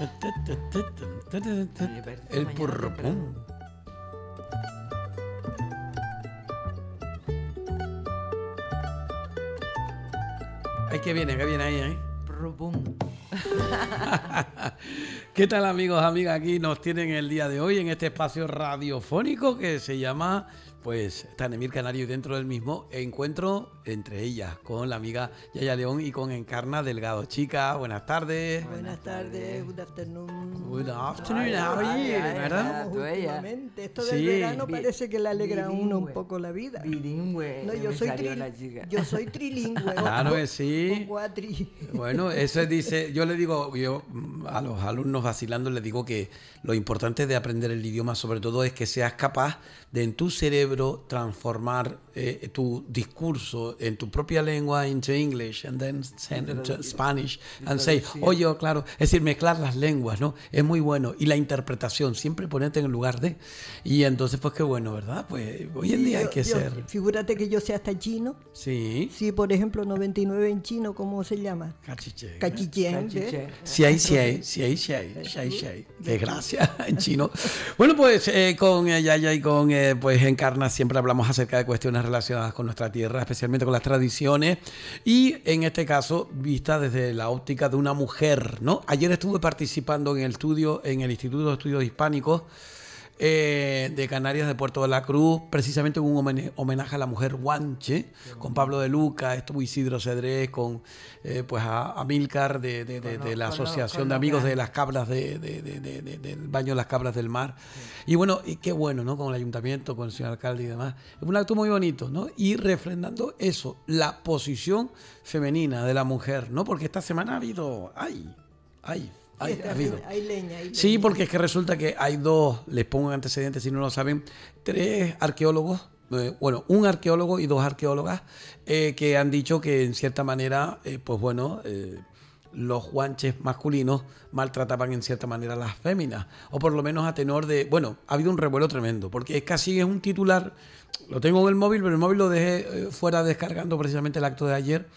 El que viene, que viene ahí, ¿eh? ¿Qué tal amigos, amigas? Aquí nos tienen el día de hoy en este espacio radiofónico que se llama pues Tanemir Canario y dentro del mismo encuentro entre ellas con la amiga Yaya León y con Encarna Delgado. Chica, buenas tardes. Buenas tardes, good afternoon. Good afternoon, oye, ¿verdad? Últimamente. Esto del verano parece que le alegra a uno un poco la vida. Bilingüe. No, yo soy, yo soy trilingüe. Claro que sí. Bueno, eso dice, yo le digo, yo a los alumnos vacilando les digo que lo importante de aprender el idioma sobre todo es que seas capaz de en tu cerebro transformar eh, tu discurso en tu propia lengua into English and then send it to Spanish and say, oye, oh, claro, es decir, mezclar las lenguas, ¿no? Es muy bueno. Y la interpretación, siempre ponerte en el lugar de. Y entonces, pues qué bueno, ¿verdad? Pues hoy en día hay que ser. Figúrate que yo sea hasta chino. Sí. Sí, por ejemplo, 99 en chino, ¿cómo se llama? Cachiche. Cachiche. ¿eh? Si hay, si hay, si hay, si hay, Desgracia en chino. Bueno, pues eh, con ella eh, y con, pues, siempre hablamos acerca de cuestiones relacionadas con nuestra tierra, especialmente con las tradiciones y en este caso vista desde la óptica de una mujer, Ayer estuve participando en el estudio en el Instituto de Estudios Hispánicos eh, de Canarias, de Puerto de la Cruz, precisamente un homenaje a la mujer Guanche, con Pablo de Luca, estuvo Isidro Cedrés, con eh, pues a, de, la Asociación de Amigos de las Cabras del Baño de las Cabras del Mar. Y bueno, y qué bueno, ¿no? Con el ayuntamiento, con el señor alcalde y demás. es Un acto muy bonito, ¿no? Y refrendando eso, la posición femenina de la mujer, ¿no? Porque esta semana ha habido, ay, ay, Sí, porque es que resulta que hay dos, les pongo antecedentes si no lo saben, tres arqueólogos eh, bueno, un arqueólogo y dos arqueólogas eh, que han dicho que en cierta manera, eh, pues bueno, los guanches masculinos maltrataban en cierta manera a las féminas, o por lo menos a tenor de, bueno, ha habido un revuelo tremendo, porque es casi es un titular, lo tengo en el móvil, pero el móvil lo dejé fuera descargando precisamente el acto de ayer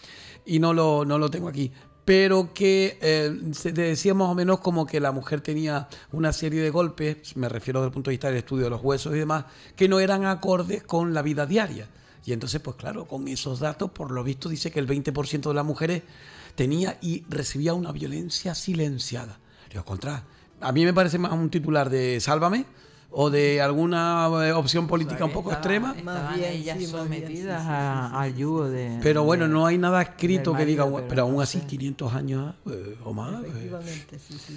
y no lo, no lo tengo aquí, pero que eh, se decía más o menos como que la mujer tenía una serie de golpes, me refiero desde el punto de vista del estudio de los huesos y demás, que no eran acordes con la vida diaria. Y entonces, pues claro, con esos datos, por lo visto, dice que el 20% de las mujeres tenía y recibía una violencia silenciada. lo contra, a mí me parece más un titular de Sálvame o de alguna opción política un poco extrema. Más bien, sometidas al yugo de... Pero bueno, no hay nada escrito que diga, pero, aún así 500 años o más. Efectivamente, sí, sí,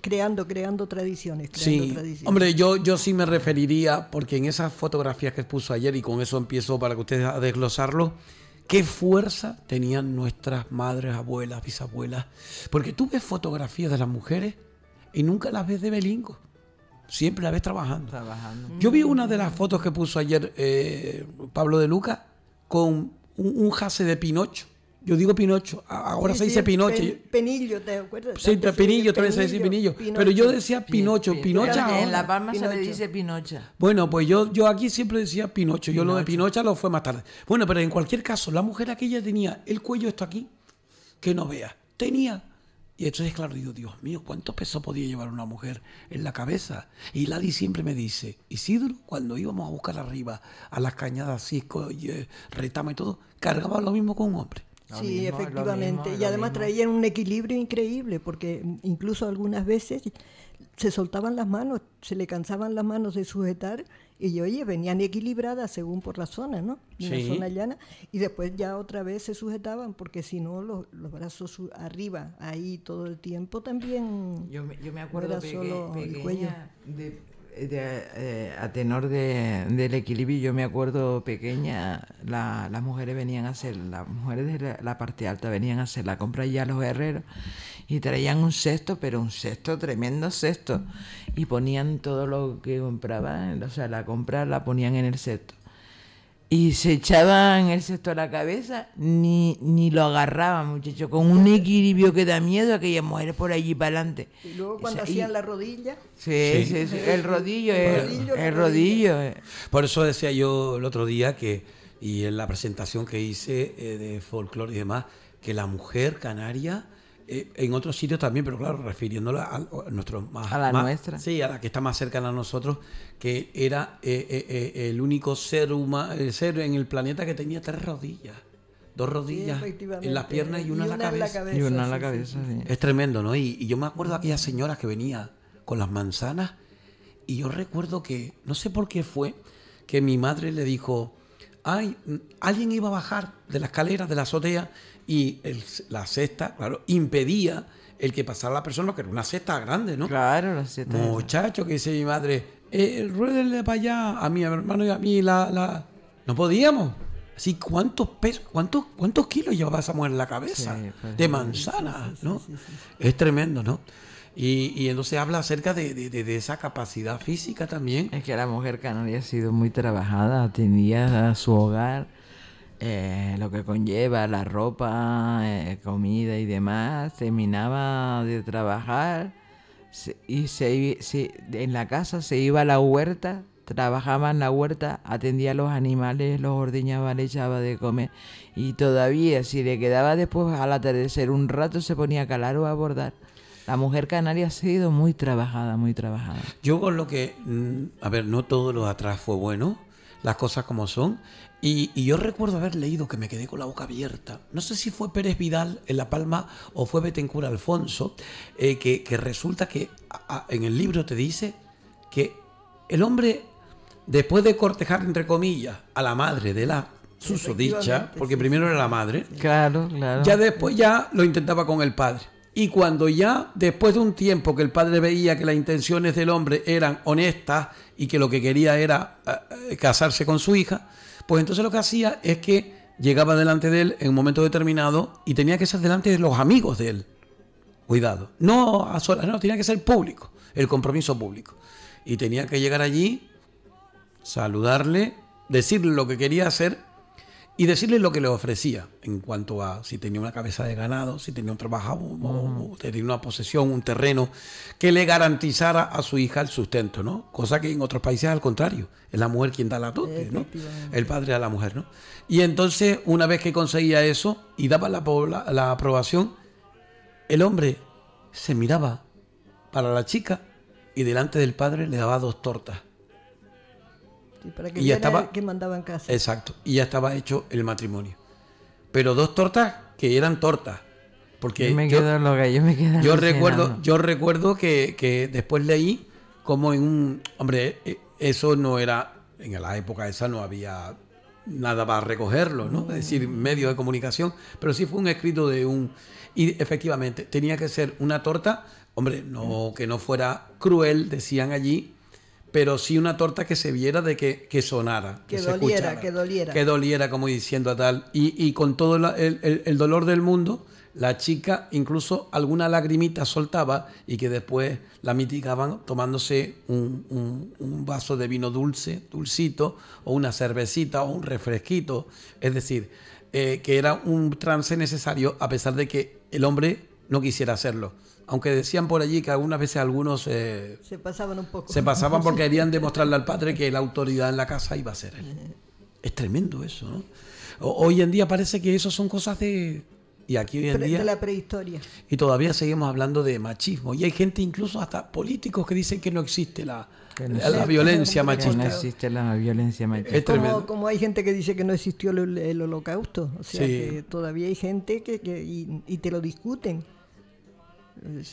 creando, creando tradiciones. sí, hombre, yo, yo sí me referiría, porque en esas fotografías que puso ayer, y con eso empiezo para que ustedes a desglosarlo, qué fuerza tenían nuestras madres, abuelas, bisabuelas. Porque tú ves fotografías de las mujeres y nunca las ves de Belingo siempre la ves trabajando. Yo vi una de las fotos que puso ayer eh, Pablo de Luca con un, jase de Pinocho. Yo digo Pinocho, ahora se dice pinoche Pinocho. penillo, ¿te acuerdas? Sí, pero Pinillo, también se dice Pinillo. Pero yo decía Pinocho, Pinocha. en La Palma se le dice Pinocha. Bueno, pues yo, yo aquí siempre decía Pinocho. Yo lo de Pinocha lo fue más tarde. Bueno, pero en cualquier caso, la mujer aquella tenía el cuello esto aquí, que no vea. Tenía y entonces, claro, digo, Dios mío, ¿cuánto peso podía llevar una mujer en la cabeza? Y Lali siempre me dice, Isidro, cuando íbamos a buscar arriba a las cañadas, Cisco, y, eh, retama y todo, cargaba lo mismo con un hombre. sí, efectivamente. y además traían un equilibrio increíble, porque incluso algunas veces se soltaban las manos, se le cansaban las manos de sujetar y oye, venían equilibradas según por la zona, ¿no? En la zona llana. Y después ya otra vez se sujetaban, porque si no, los, brazos arriba, ahí todo el tiempo también. Yo me, acuerdo solo de eh, a tenor del equilibrio, yo me acuerdo pequeña, las mujeres venían a hacer, las mujeres de la, parte alta venían a hacer la compra ya a los guerreros y traían un cesto, pero un cesto, tremendo cesto, y ponían todo lo que compraban, o sea, la compra la ponían en el cesto y se echaban el sexto a la cabeza, ni, ni lo agarraban, muchacho con un equilibrio que da miedo a aquellas mujeres por allí para adelante. Y luego cuando hacían la rodilla. Sí, sí. el rodillo, el, eh, rodillo. Eh. Por eso decía yo el otro día que, y en la presentación que hice eh, de folclore y demás, que la mujer canaria eh, en otros sitios también, pero claro, refiriéndola a, nuestro más, a la nuestra. Sí, a la que está más cercana a nosotros, que era eh, eh, el único ser humano, ser en el planeta que tenía tres rodillas. Dos rodillas en las piernas y una, en, la cabeza, Y una en la cabeza, Es tremendo, ¿no? Y, yo me acuerdo de aquellas señoras que venía con las manzanas y yo recuerdo que, no sé por qué fue, que mi madre le dijo, ay, mm, alguien iba a bajar de la escalera, de la azotea y la cesta, claro, impedía el que pasara la persona, que era una cesta grande, ¿no? Claro, la cesta. Muchacho, que dice mi madre, eh, ruédenle para allá a mi hermano y a mí, la, no podíamos. Así, ¿cuántos cuántos, kilos llevaba esa mujer en la cabeza? Pues, de manzana, ¿no? Es tremendo, ¿no? Y, entonces habla acerca de, esa capacidad física también. Es que la mujer canaria ha sido muy trabajada, tenía su hogar, eh, lo que conlleva la ropa, eh, comida y demás, terminaba de trabajar y se, en la casa se iba a la huerta, trabajaba en la huerta, atendía a los animales, los ordeñaba, le echaba de comer y todavía si le quedaba después al atardecer un rato se ponía a calar o a bordar. La mujer canaria ha sido muy trabajada, muy trabajada. Yo con lo que, mm, a ver, no todo lo atrás fue bueno, las cosas como son. Y, yo recuerdo haber leído que me quedé con la boca abierta. No sé si fue Pérez Vidal en La Palma o fue Betencur Alfonso, eh, que, resulta que en el libro te dice que el hombre, después de cortejar, entre comillas, a la madre de la susodicha, porque primero era la madre, claro, claro. ya después ya lo intentaba con el padre. Y cuando ya, después de un tiempo que el padre veía que las intenciones del hombre eran honestas y que lo que quería era eh, eh, casarse con su hija, pues entonces lo que hacía es que llegaba delante de él en un momento determinado y tenía que ser delante de los amigos de él. Cuidado. No a solas, no, tenía que ser público, el compromiso público. Y tenía que llegar allí, saludarle, decirle lo que quería hacer y decirle lo que le ofrecía en cuanto a si tenía una cabeza de ganado, si tenía un trabajo, tenía una posesión, un terreno, que le garantizara a su hija el sustento, ¿no? Cosa que en otros países al contrario, es la mujer quien da la torta. ¿no? El padre a la mujer, ¿no? Y entonces, una vez que conseguía eso y daba la, la aprobación, el hombre se miraba para la chica y delante del padre le daba dos tortas y ya estaba, que mandaban casa. Exacto, y ya estaba hecho el matrimonio. Pero dos tortas que eran tortas. Porque yo me yo me Yo recuerdo, yo recuerdo que, que después leí como en un... Hombre, e, eso no era... En la época esa no había nada para recogerlo, ¿no? Es decir, mm. medios de comunicación, pero sí fue un escrito de un... Y efectivamente, tenía que ser una torta, hombre, no mm. que no fuera cruel, decían allí, pero sí una torta que se viera de que, sonara. Que, doliera, se escuchara, que doliera. Que doliera, como diciendo a tal. Y, y con todo el, dolor del mundo, la chica incluso alguna lagrimita soltaba y que después la mitigaban tomándose un, vaso de vino dulce, dulcito, o una cervecita o un refresquito. Es decir, eh, que era un trance necesario a pesar de que el hombre no quisiera hacerlo aunque decían por allí que algunas veces algunos eh, se pasaban Se pasaban porque querían demostrarle al padre que la autoridad en la casa iba a ser él. Es tremendo eso, ¿no? hoy en día parece que eso son cosas de... Y aquí hoy en día... la prehistoria. Y todavía seguimos hablando de machismo. Y hay gente, incluso hasta políticos, que dicen que no existe la, violencia machista. no existe la violencia machista. Es como, como, hay gente que dice que no existió el, holocausto. O sea, que todavía hay gente que, y, te lo discuten.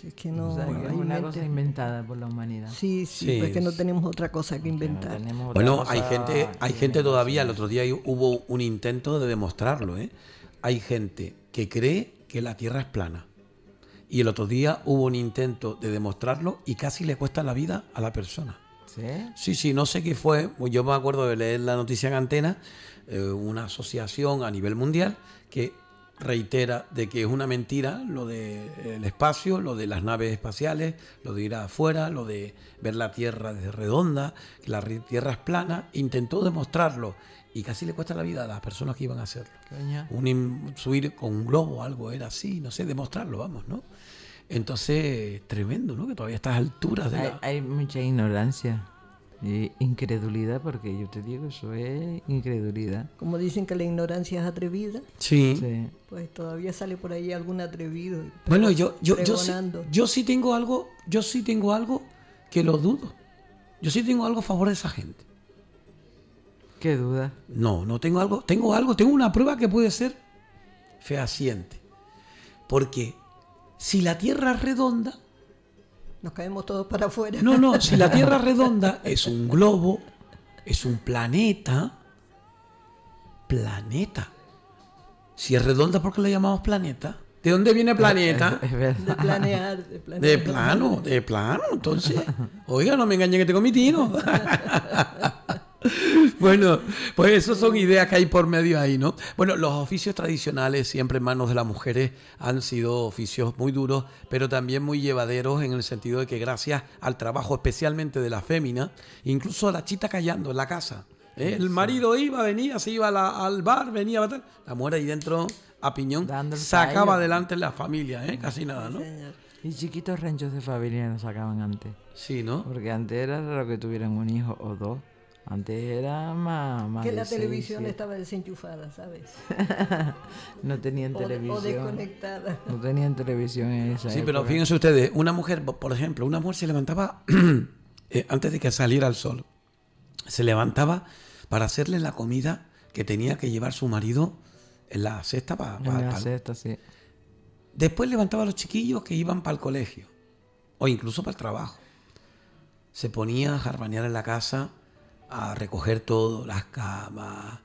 Es que no hay una cosa inventada por la humanidad. Sí, sí, es que no tenemos otra cosa que inventar. bueno, hay gente, hay gente todavía, el otro día hubo un intento de demostrarlo, ¿eh? Hay gente que cree que la Tierra es plana. Y el otro día hubo un intento de demostrarlo y casi le cuesta la vida a la persona. ¿Sí? Sí, sí, no sé qué fue. Yo me acuerdo de leer la noticia en antena, eh, una asociación a nivel mundial que reitera de que es una mentira lo del espacio, lo de las naves espaciales, lo de ir afuera, lo de ver la Tierra desde redonda, que la Tierra es plana. Intentó demostrarlo y casi le cuesta la vida a las personas que iban a hacerlo. Un, subir con un globo o algo era así, no sé, demostrarlo, vamos, ¿no? Entonces, tremendo, ¿no? Que todavía a estas alturas de hay mucha ignorancia. Eh, incredulidad, porque yo te digo, eso es incredulidad. Como dicen que la ignorancia es atrevida. Sí. Pues todavía sale por ahí algún atrevido. Bueno, yo, yo, yo, yo sí tengo algo, yo sí tengo algo que lo dudo. Yo sí tengo algo a favor de esa gente. ¿Qué duda? No, no tengo algo, tengo algo, tengo una prueba que puede ser fehaciente. Porque si la Tierra es redonda, nos caemos todos para afuera. No, no, si la Tierra redonda es un globo, es un planeta, planeta. Si es redonda, ¿por qué la llamamos planeta? ¿De dónde viene planeta? De planear, de planear. De plano, de plano. Entonces, oiga, no me engañe que tengo mi tino. Bueno, pues eso son ideas que hay por medio ahí, ¿no? Bueno, los oficios tradicionales siempre en manos de las mujeres han sido oficios muy duros, pero también muy llevaderos en el sentido de que gracias al trabajo especialmente de la fémina, incluso la chita callando en la casa. ¿eh? El marido iba, venía, se iba al bar, venía, la mujer ahí dentro a piñón sacaba adelante la familia, ¿eh? casi nada, ¿no? Y chiquitos ranchos de familia nos sacaban antes. Sí, ¿no? Porque antes era raro que tuvieran un hijo o dos. Antes era más... que la televisión estaba desenchufada, ¿sabes? no tenían televisión. O desconectada. No tenían televisión esa Sí, pero fíjense ustedes, una mujer, por ejemplo, una mujer se levantaba eh, antes de que saliera el sol. Se levantaba para hacerle la comida que tenía que llevar su marido en la cesta. para. la cesta, sí. Después levantaba a los chiquillos que iban para el colegio o incluso para el trabajo. Se ponía a jarbanear en la casa a recoger todo, las camas,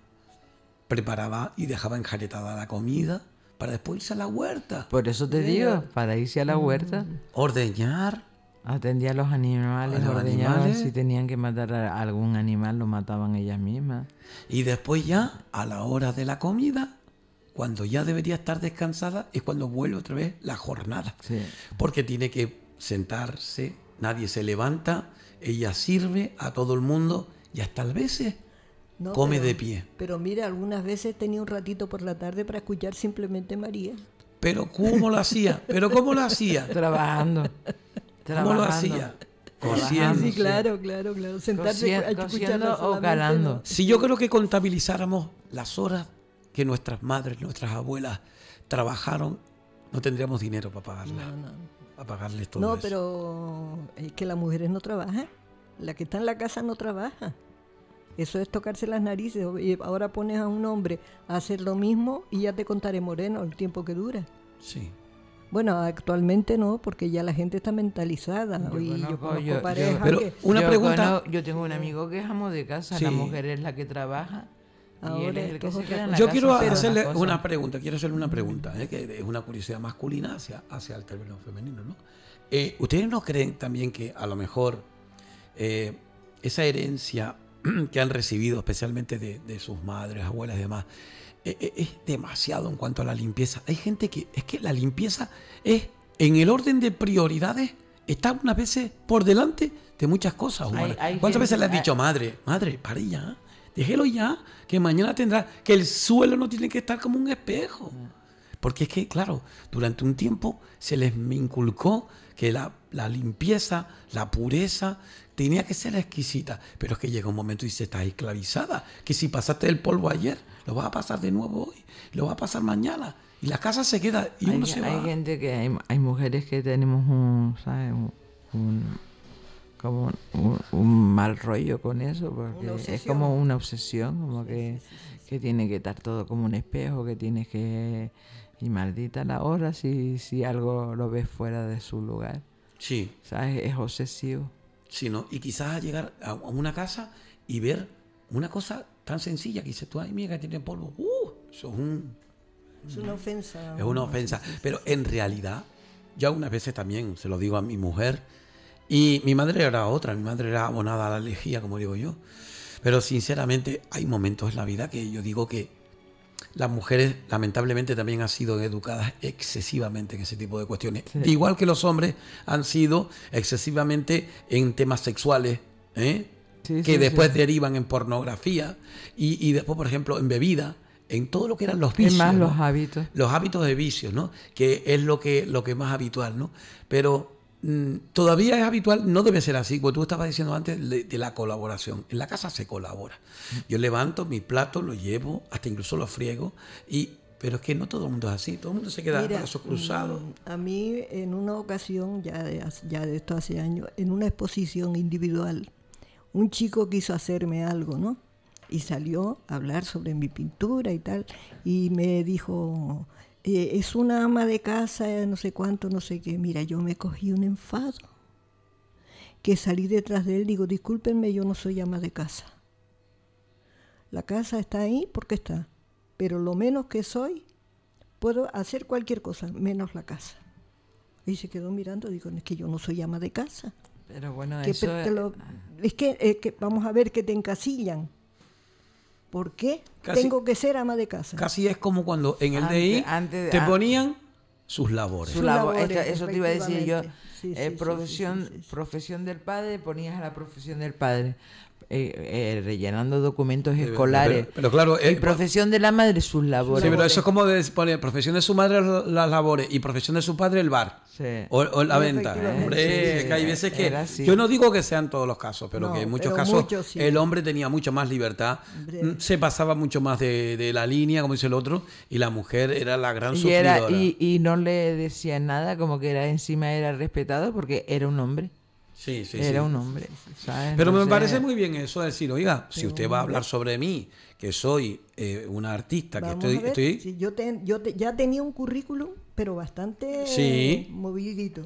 preparaba y dejaba enjaretada la comida para después irse a la huerta. Por eso te digo, para irse a la huerta. Mm. Ordeñar. Atendía a los animales, a si tenían que matar a algún animal, lo mataban ellas mismas. Y después ya, a la hora de la comida, cuando ya debería estar descansada, es cuando vuelve otra vez la jornada. Porque tiene que sentarse, nadie se levanta, ella sirve a todo el mundo y hasta a veces come de pie. Pero mira, algunas veces tenía un ratito por la tarde para escuchar simplemente María. Pero ¿cómo lo hacía? ¿Pero cómo lo hacía? Trabajando. ¿Cómo lo hacía? Ah, sí, claro, claro, claro. Sentarse a o calando. Si yo creo que contabilizáramos las horas que nuestras madres, nuestras abuelas trabajaron, no tendríamos dinero para pagarlas. No, no. pagarles todo No, pero es que las mujeres no trabajan. La que está en la casa no trabaja. Eso es tocarse las narices. Eh, ahora pones a un hombre a hacer lo mismo y ya te contaré, Moreno, el tiempo que dura. Sí. Bueno, actualmente no, porque ya la gente está mentalizada. Yo y yo yo, pero una pregunta. yo tengo un amigo que es amo de casa, la mujer es la que trabaja. yo quiero hacerle una, pregunta, quiero hacerle una pregunta, eh, que es una curiosidad masculina hacia, hacia el término femenino, eh, ¿Ustedes no creen también que a lo mejor eh, esa herencia que han recibido, especialmente de, sus madres, abuelas y demás, eh, eh, es demasiado en cuanto a la limpieza. Hay gente que es que la limpieza es en el orden de prioridades, está unas veces por delante de muchas cosas. ¿Cuántas veces le has dicho, madre, madre, para ya? Déjelo ya, que mañana tendrá, que el suelo no tiene que estar como un espejo. Ah. Porque es que, claro, durante un tiempo se les inculcó que la, la limpieza, la pureza, tenía que ser exquisita, pero es que llega un momento y se está esclavizada, que si pasaste el polvo ayer, lo vas a pasar de nuevo hoy, lo vas a pasar mañana. Y la casa se queda y hay, uno se va. Hay gente que, hay, mujeres que tenemos un, ¿sabes? Un, como un, mal rollo con eso, porque es como una obsesión, como que, tiene que estar todo como un espejo, que tienes que... Y maldita la hora si, si algo lo ves fuera de su lugar. Sí. ¿Sabes? Es obsesivo sino, y quizás llegar a, una casa y ver una cosa tan sencilla que dices tú, ay, mira, que tiene polvo. ¡Uh! eso es un... Es una ofensa. Es una ofensa. Pero en realidad, yo unas veces también se lo digo a mi mujer, y mi madre era otra, mi madre era abonada a la lejía, como digo yo. Pero sinceramente hay momentos en la vida que yo digo que las mujeres lamentablemente también han sido educadas excesivamente en ese tipo de cuestiones. Igual que los hombres han sido excesivamente en temas sexuales, ¿eh? que después derivan en pornografía y, después, por ejemplo, en bebida, en todo lo que eran los vicios. Y más los hábitos. Los hábitos de vicios, ¿no? Que es lo que, lo que es más habitual, ¿no? Pero Mm, todavía es habitual, no debe ser así, como tú estabas diciendo antes, de la colaboración. En la casa se colabora. Yo levanto mi plato, lo llevo, hasta incluso lo friego, y, pero es que no todo el mundo es así, todo el mundo se queda Mira, brazos cruzados. Mm, a mí en una ocasión, ya ya de esto hace años, en una exposición individual, un chico quiso hacerme algo, ¿no? Y salió a hablar sobre mi pintura y tal, y me dijo, eh, es una ama de casa, eh, no sé cuánto, no sé qué. Mira, yo me cogí un enfado que salí detrás de él, digo, discúlpenme, yo no soy ama de casa. La casa está ahí porque está, pero lo menos que soy, puedo hacer cualquier cosa, menos la casa. Y se quedó mirando, digo, es que yo no soy ama de casa. Pero bueno, eso... Ah. es que, es que vamos a ver que te encasillan. ¿Por qué tengo que ser ama de casa? Casi es como cuando en el DI te ponían sus labores. eso te iba a decir yo. Eh, profesión, profesión del padre, ponías a la profesión del padre. Eh, eh, rellenando documentos escolares. Pero, y profesión de la madre, sus labores. Sí, pero eso es como de profesión de su madre, las labores, y profesión de su padre, el bar. O, la venta. hay veces que. Yo no digo que sean todos los casos, pero que en muchos casos el hombre tenía mucha más libertad, mm, se pasaba mucho más de, la línea, como dice el otro, y la mujer era la gran y y, no le decían nada, como que era encima era respetado porque era un hombre. Era un hombre. Pero me parece muy bien eso de decir, oiga, si usted va a hablar sobre mí, que soy eh, una artista, que estoy... yo, yo ya tenía un currículum, pero bastante sí. movidito.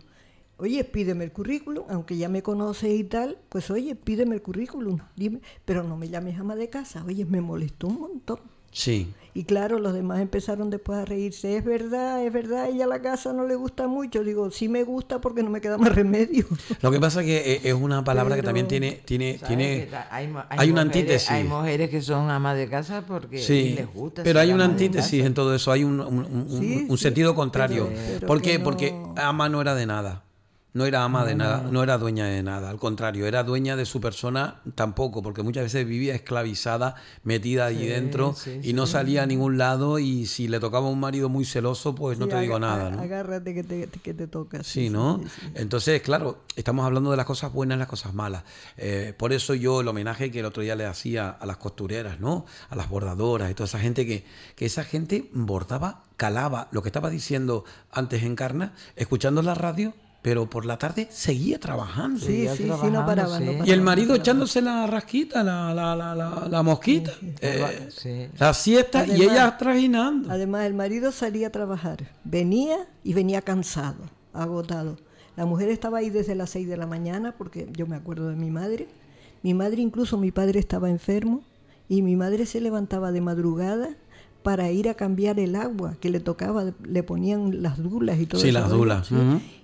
Oye, pídeme el currículum, aunque ya me conoces y tal, pues oye, pídeme el currículum, dime, pero no me llames ama de casa. Oye, me molestó un montón. Sí. Y claro, los demás empezaron después a reírse. Es verdad, es verdad, ella la casa no le gusta mucho. Digo, sí me gusta porque no me queda más remedio. Lo que pasa es que eh, es una palabra que también tiene, tiene, tiene hay, una antítesis. Hay mujeres que son amas de casa porque les gusta. Pero hay una antítesis en todo eso, hay un, sentido contrario. ¿Por qué? Porque ama no era de nada. No era ama de nada, no era dueña de nada, al contrario, era dueña de su persona tampoco, porque muchas veces vivía esclavizada, metida ahí dentro y no salía a ningún lado y si le tocaba a un marido muy celoso, pues no te digo nada. ¿no? Agárrate que te, que toca. Sí, ¿no? Entonces, claro, estamos hablando de las cosas buenas y las cosas malas. Eh, por eso yo el homenaje que el otro día le hacía a las costureras, ¿no? A las bordadoras y toda esa gente que, que esa gente bordaba, calaba lo que estaba diciendo antes en escuchando la radio pero por la tarde seguía trabajando. Sí, sí, no paraba, y el marido echándose la rasquita, la, mosquita, eh, la siesta y ella trajinando. Además, el marido salía a trabajar, venía y venía cansado, agotado. La mujer estaba ahí desde las 6 de la mañana, porque yo me acuerdo de mi madre. Mi madre, incluso mi padre estaba enfermo, y mi madre se levantaba de madrugada para ir a cambiar el agua que le tocaba, le ponían las dulas y todo eso. Sí, las dulas.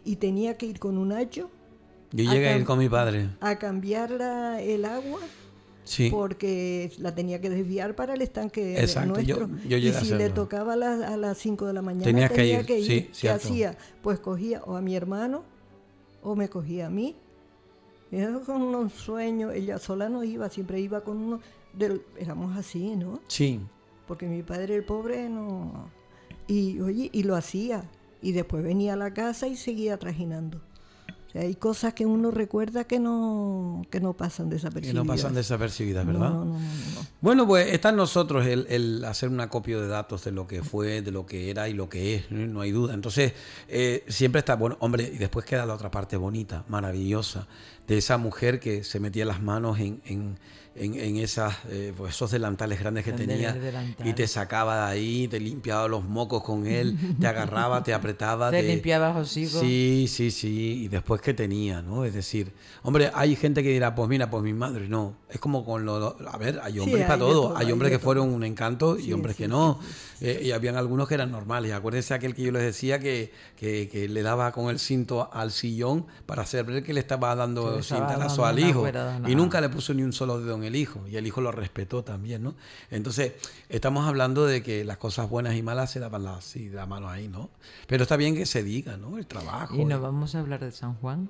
Y tenía que ir con un hacho. Yo llegué a ir con mi padre. A cambiar el agua. Sí. Porque la tenía que desviar para el estanque nuestro. y si le tocaba a, las 5 de la mañana, tenía, que ir. hacía? Pues cogía o a mi hermano o me cogía a mí. eso con unos sueños. Ella sola no iba, siempre iba con uno. éramos así, ¿no? Sí porque mi padre el pobre no... Y oye, y lo hacía, y después venía a la casa y seguía trajinando. hay cosas que uno recuerda que no, que no pasan desapercibidas. Que no pasan desapercibidas, ¿verdad? No, no, no, bueno, pues está en nosotros el, hacer un acopio de datos de lo que fue, de lo que era y lo que es, ¿eh? no hay duda. Entonces, eh, siempre está, bueno, hombre, y después queda la otra parte bonita, maravillosa, de esa mujer que se metía las manos en en, esas, eh, pues esos delantales grandes que tenía y te sacaba de ahí, te limpiaba los mocos con él, te agarraba, te apretaba. Te, te... limpiaba Sí, sí, sí. Y después que tenía, ¿no? Es decir, hombre, hay gente que dirá, pues mira, pues mi madre, no. Es como con los... a ver, hay hombres para todo. Hay, hombres que fueron un encanto y hombres que no. Eh, y habían algunos que eran normales. Acuérdense aquel que yo les decía que, le daba con el cinto al sillón para hacer ver que le estaba dando cinta al hijo. y nunca le puso ni un solo dedo en el hijo. Y el hijo lo respetó también, ¿no? Entonces, estamos hablando de que las cosas buenas y malas se daban así de la mano ahí, ¿no? Pero está bien que se diga, ¿no? El trabajo. Y no vamos a hablar de San Juan.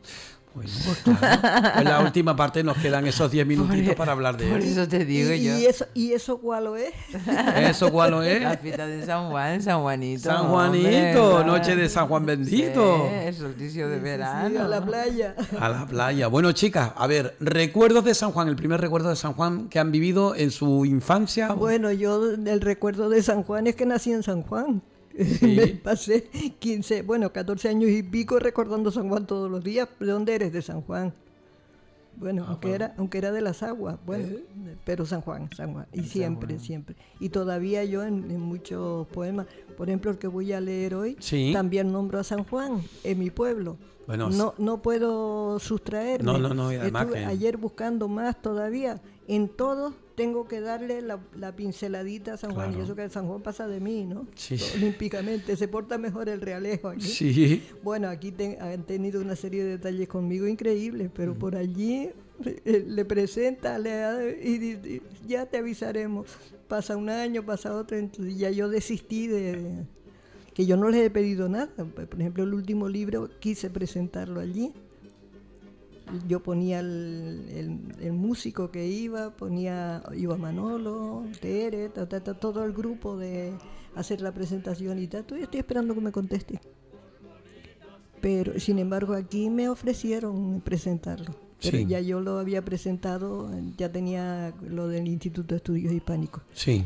Pues, en la última parte nos quedan esos 10 minutitos e- para hablar de eso. Por eso te digo y, yo. ¿Y eso, y eso cuál lo es? ¿Eso cuál lo es? ¿eh? La fiesta de San Juan, San Juanito. San Juanito, noche de San Juan bendito. solsticio de verano. a la playa. A la playa. Bueno, chicas, a ver, recuerdos de San Juan, el primer recuerdo de San Juan que han vivido en su infancia. Bueno, yo el recuerdo de San Juan es que nací en San Juan. Me pasé 15, bueno, 14 años y pico recordando San Juan todos los días. ¿De dónde eres? De San Juan. Bueno, aunque era, aunque era de las aguas, bueno, eh. pero San Juan, San Juan. Y siempre, siempre. Y todavía yo en, muchos poemas, por ejemplo, el que voy a leer hoy, también nombro a San Juan, en mi pueblo. no, no puedo sustraerme. ayer buscando más todavía. En todos tengo que darle la, pinceladita a San Juan. Y eso que San Juan pasa de mí, ¿no? Sí. Olímpicamente. Se porta mejor el Realejo aquí. Sí. Bueno, aquí han tenido una serie de detalles conmigo increíbles, pero por allí eh, eh, le, presenta le, y, ya te avisaremos. Pasa un año, pasa otro, ya yo desistí de que yo no les he pedido nada. Por ejemplo, el último libro quise presentarlo allí yo ponía el, el, músico que iba, ponía iba Manolo, Tere, todo el grupo de hacer la presentación y tal. Estoy, esperando que me conteste. Pero, sin embargo, aquí me ofrecieron presentarlo. Pero ya yo lo había presentado, ya tenía lo del Instituto de Estudios Hispánicos. Sí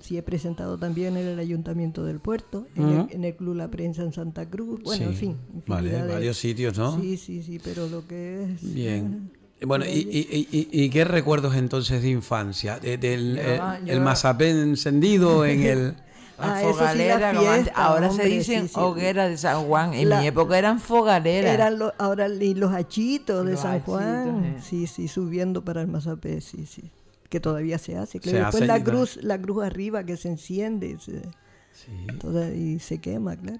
sí he presentado también en el Ayuntamiento del Puerto, en, el, Club La Prensa en Santa Cruz, bueno, en fin. Vale, varios sitios, ¿no? Sí, sí, sí, pero lo que es... Bien. Bueno, y, y, y, y, qué recuerdos entonces de infancia? ¿Del eh, el, mazapé encendido en el...? Ah, fogalera, sí, ahora se dicen hoguera de San Juan. En mi época eran fogaleras. Eran los, ahora los hachitos de San Juan. Eh. Sí, sí, subiendo para el Mazapé, sí, sí que todavía se hace. Claro. después la cruz, la cruz arriba que se enciende y se quema, claro.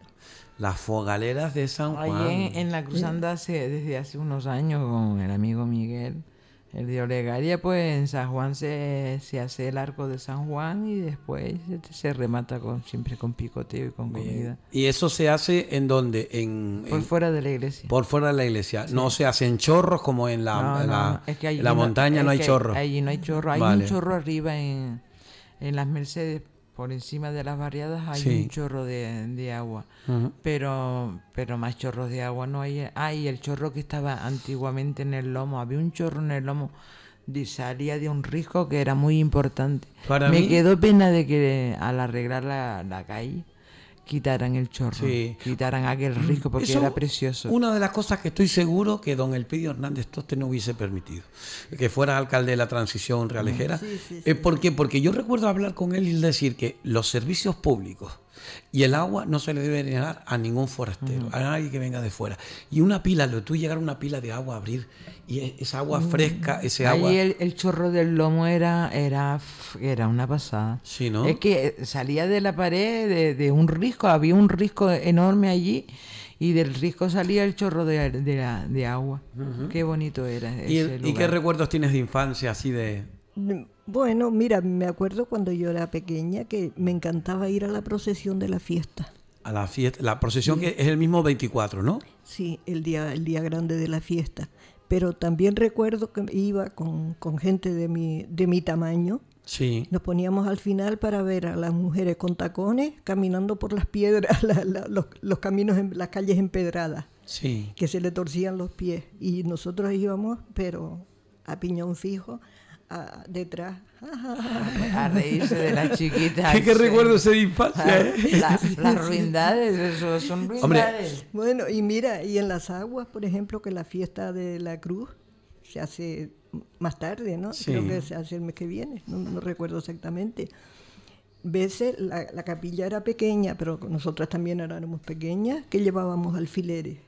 Las fogaleras de San Juan. Ahí en, la cruz anda desde hace unos años con el amigo Miguel el de Olegaria, pues en San Juan se, hace el arco de San Juan y después se, remata con, siempre con picoteo y con comida. ¿Y eso se hace en dónde? En, por fuera de la iglesia. Por fuera de la iglesia. No se hacen chorros como en la, la, montaña, no hay chorros. Allí no hay chorro. hay un chorro arriba en, en las Mercedes, por encima de las variadas hay un chorro de, agua, pero, pero más chorros de agua no hay. Hay el chorro que estaba antiguamente en el lomo, había un chorro en el lomo, de, salía de un risco que era muy importante. Me quedó pena de que al arreglar la, la calle quitaran el chorro, quitaran aquel mm, risco porque era precioso. Una de las cosas que estoy seguro que don Elpidio Hernández Toste no hubiese permitido, que fuera alcalde de la transición realejera. es eh, porque Porque yo recuerdo hablar con él y decir que los servicios públicos y el agua no se le debe negar a ningún forastero, a nadie que venga de fuera. Y una pila, lo tú llegar a una pila de agua a abrir, y e, esa agua fresca, ese agua. Y el, chorro del lomo era, era, era una pasada. Sí, ¿no? Es que eh, salía de la pared de, un risco, había un risco enorme allí y del risco salía el chorro de, de, agua. Qué bonito era. ¿Y qué recuerdos tienes de infancia así de, bueno, mira, me acuerdo cuando yo era pequeña que me encantaba ir a la procesión de la fiesta. A la fiesta, la procesión que es el mismo 24, ¿no? Sí, el día, el día grande de la fiesta. Pero también recuerdo que iba con, gente de mi, de mi tamaño. Sí. Nos poníamos al final para ver a las mujeres con tacones caminando por las piedras, los, caminos, en, las calles empedradas. Sí. Que se le torcían los pies. Y nosotros íbamos, pero a piñón fijo, detrás. a reírse de la chiquita ¿Qué, recuerdo ese ah, ¿eh? las ruindades, eso son ruindades. Bueno, y mira, y en las aguas, por ejemplo, que la fiesta de la cruz se hace más tarde, ¿no? Creo que se hace el mes que viene, no, recuerdo exactamente. Veces la, la, capilla era pequeña, pero nosotras también éramos pequeñas, que llevábamos alfileres.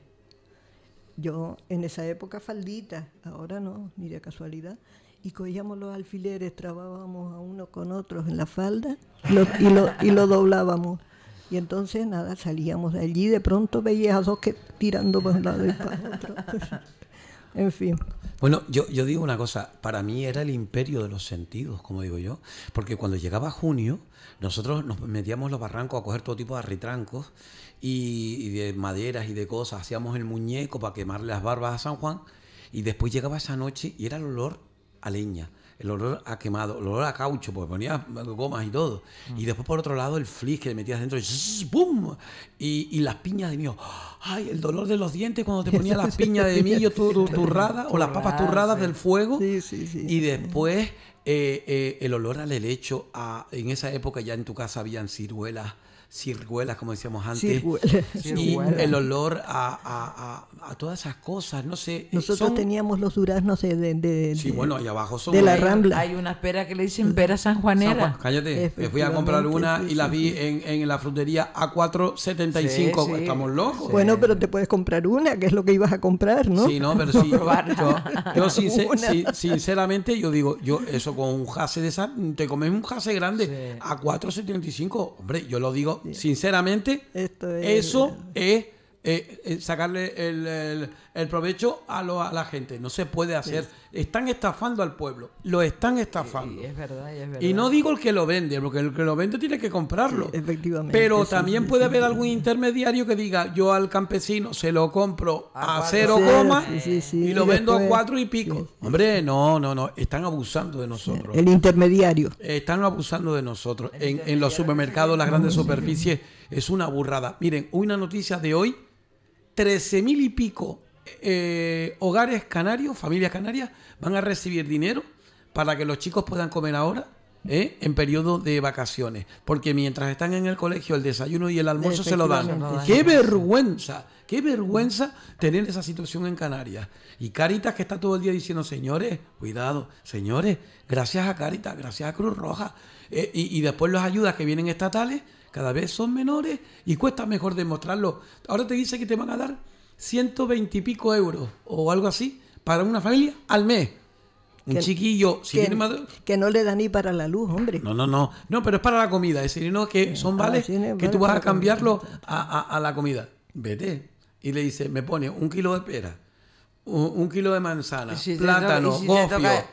Yo en esa época faldita, ahora no, ni de casualidad y cogíamos los alfileres, trabábamos a uno con otros en la falda y, lo, y lo doblábamos. Y entonces nada, salíamos de allí, de pronto veías a dos que tirando para un lado y para otro. en fin. Bueno, yo, yo digo una cosa, para mí era el imperio de los sentidos, como digo yo, porque cuando llegaba junio, nosotros nos metíamos los barrancos a coger todo tipo de arritrancos y, y de maderas y de cosas, hacíamos el muñeco para quemarle las barbas a San Juan, y después llegaba esa noche y era el olor a leña, el olor a quemado, el olor a caucho, porque ponía gomas y todo. Y después por otro lado el flis que le metías dentro, Y, las piñas de mío. ¡Ay, el dolor de los dientes cuando te ponías las piñas de mío turradas o las papas turradas del fuego! Sí, sí, sí. Y después eh, eh, el olor al helecho, a, en esa época ya en tu casa habían ciruelas ciruelas, como decíamos antes. Y el olor a, todas esas cosas, no sé. Eh, Nosotros teníamos los duraznos de, bueno, abajo la Rambla. Hay unas peras que le dicen peras sanjuanera. cállate, me fui a comprar una y la vi en, la frutería a 4.75. Estamos locos. Bueno, pero te puedes comprar una, que es lo que ibas a comprar, ¿no? Sí, no, pero sí. yo, sinceramente, yo digo, yo eso con un jase de sal, te comes un jase grande a 4.75. Hombre, yo lo digo sinceramente, eso es, eh, eh, sacarle el, provecho a, la gente. No se puede hacer están estafando al pueblo. Lo están estafando. Y, no digo el que lo vende, porque el que lo vende tiene que comprarlo. efectivamente. Pero también puede haber algún intermediario que diga, yo al campesino se lo compro a, ah, cero coma y lo vendo a cuatro y pico. Hombre, no, no, no. Están abusando de nosotros. El intermediario. Están abusando de nosotros. En, en, los supermercados, las grandes superficies, es una burrada. Miren, una noticia de hoy, 13 mil y pico eh, hogares canarios, familias canarias, van a recibir dinero para que los chicos puedan comer ahora. Eh, en periodo de vacaciones, porque mientras están en el colegio el desayuno y el almuerzo se lo dan. ¡Qué vergüenza! Qué vergüenza tener esa situación en Canarias. Y Caritas que está todo el día diciendo, señores, cuidado, señores, gracias a Caritas, gracias a Cruz Roja. Eh, y, y, después las ayudas que vienen estatales cada vez son menores y cuesta mejor demostrarlo. Ahora te dice que te van a dar 120 y pico euros o algo así para una familia al mes. Un chiquillo, que, no le da ni para la luz, hombre. No, no, no. No, pero es para la comida. Es decir, no, que eh, son vales que tú vas a cambiarlo a, la comida. Vete. Y le dice, me pone un kilo de pera, un, kilo de manzana, plátano,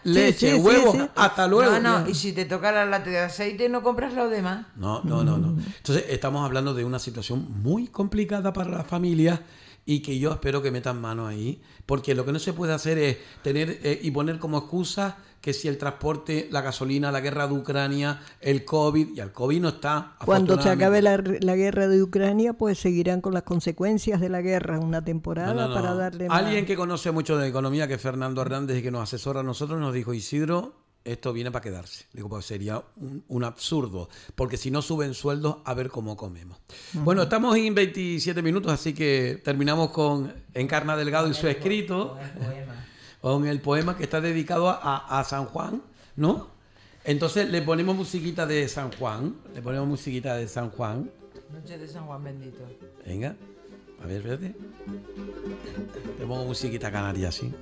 leche, huevos, hasta luego. y si te toca la lata de aceite, no compras lo demás. No, no, no, no. Entonces, estamos hablando de una situación muy complicada para la familia y que yo espero que metan mano ahí, porque lo que no se puede hacer es tener eh, y poner como excusa que si el transporte, la gasolina, la guerra de Ucrania, el COVID, y el COVID no está. Cuando se acabe la, guerra de Ucrania, pues seguirán con las consecuencias de la guerra una temporada para darle... Alguien que conoce mucho de economía, que es Fernando Hernández y que nos asesora a nosotros, nos dijo, Isidro, esto viene para quedarse. Digo, pues sería un, absurdo, porque si no suben sueldos, a ver cómo comemos. Bueno, estamos en 27 minutos, así que terminamos con Encarna Delgado y su escrito, con el, poema que está dedicado a, San Juan, ¿no? Entonces le ponemos musiquita de San Juan, le ponemos musiquita de San Juan. Noche de San Juan bendito. Venga, a ver, espérate. le pongo musiquita canaria, ¿sí?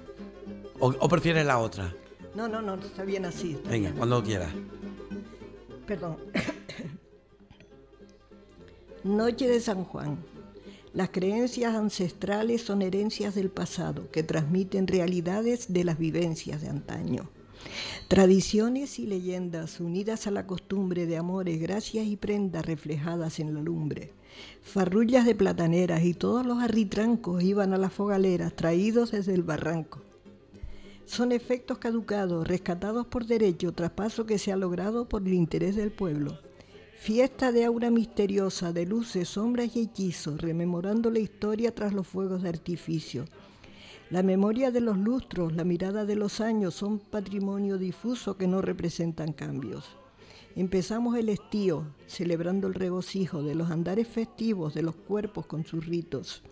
¿O, o prefieres la otra? No, no, no, está bien así. Venga, cuando quiera. Perdón. Noche de San Juan. Las creencias ancestrales son herencias del pasado que transmiten realidades de las vivencias de antaño. Tradiciones y leyendas unidas a la costumbre de amores, gracias y prendas reflejadas en la lumbre. Farrullas de plataneras y todos los arritrancos iban a las fogaleras traídos desde el barranco son efectos caducados, rescatados por derecho, traspaso que se ha logrado por el interés del pueblo. Fiesta de aura misteriosa, de luces, sombras y hechizos, rememorando la historia tras los fuegos de artificio. La memoria de los lustros, la mirada de los años son patrimonio difuso que no representan cambios. Empezamos el estío, celebrando el regocijo de los andares festivos, de los cuerpos con sus ritos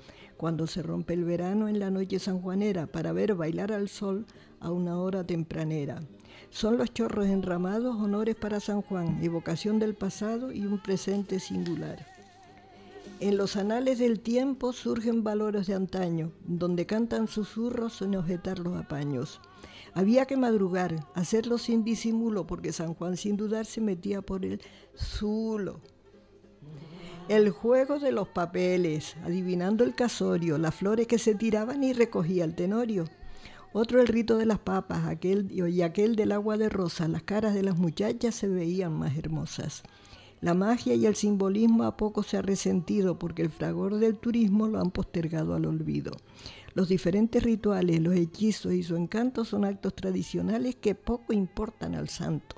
cuando se rompe el verano en la noche sanjuanera para ver bailar al sol a una hora tempranera. Son los chorros enramados honores para San Juan, evocación del pasado y un presente singular. En los anales del tiempo surgen valores de antaño, donde cantan susurros sin objetar los apaños. Había que madrugar, hacerlo sin disimulo, porque San Juan sin dudar se metía por el zulo. El juego de los papeles, adivinando el casorio, las flores que se tiraban y recogía el tenorio. Otro el rito de las papas, aquel y aquel del agua de rosa, las caras de las muchachas se veían más hermosas. La magia y el simbolismo a poco se ha resentido porque el fragor del turismo lo han postergado al olvido. Los diferentes rituales, los hechizos y su encanto son actos tradicionales que poco importan al santo.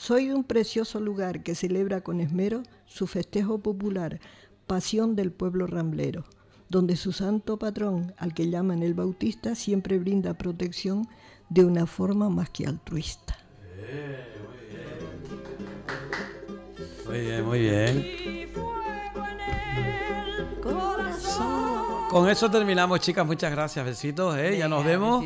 Soy de un precioso lugar que celebra con esmero su festejo popular, pasión del pueblo ramblero, donde su santo patrón, al que llaman el Bautista, siempre brinda protección de una forma más que altruista. Muy bien, con eso terminamos, chicas. Muchas gracias. Besitos. ¿eh? ya nos vemos.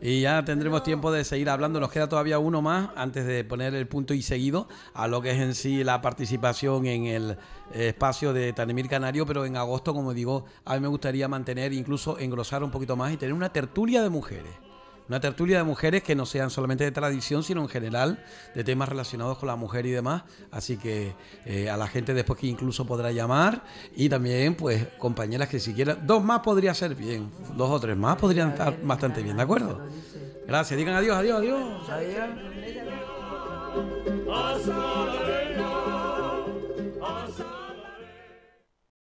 Y ya tendremos tiempo de seguir hablando. Nos queda todavía uno más antes de poner el punto y seguido a lo que es en sí la participación en el espacio de Tanemir Canario. Pero en agosto, como digo, a mí me gustaría mantener, incluso engrosar un poquito más y tener una tertulia de mujeres. Una tertulia de mujeres que no sean solamente de tradición, sino en general de temas relacionados con la mujer y demás. Así que eh, a la gente después que incluso podrá llamar y también pues compañeras que si dos más podría ser bien, dos o tres más podrían estar bastante bien, ¿de acuerdo? Gracias, digan adiós, adiós, adiós. Adiós.